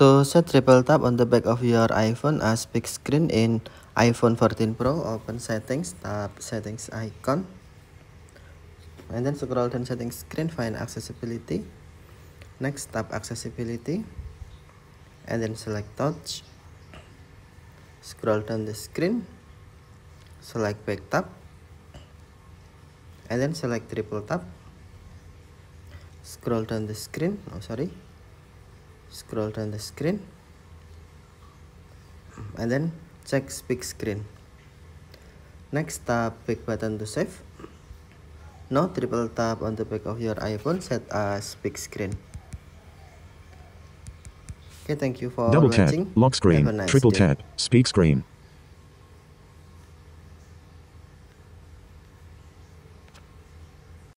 To set triple tap on the back of your iPhone as big screen in iPhone 14 Pro, open settings, tap settings icon, and then scroll down settings screen, find accessibility, next tap accessibility, and then select touch, scroll down the screen, select back tap, and then select triple tap, scroll down the screen, oh sorry, scroll down the screen and then check Speak screen next tap pick button to save now triple tap on the back of your iphone set as Speak screen okay thank you for double watching. tap lock screen nice triple day. tap speak screen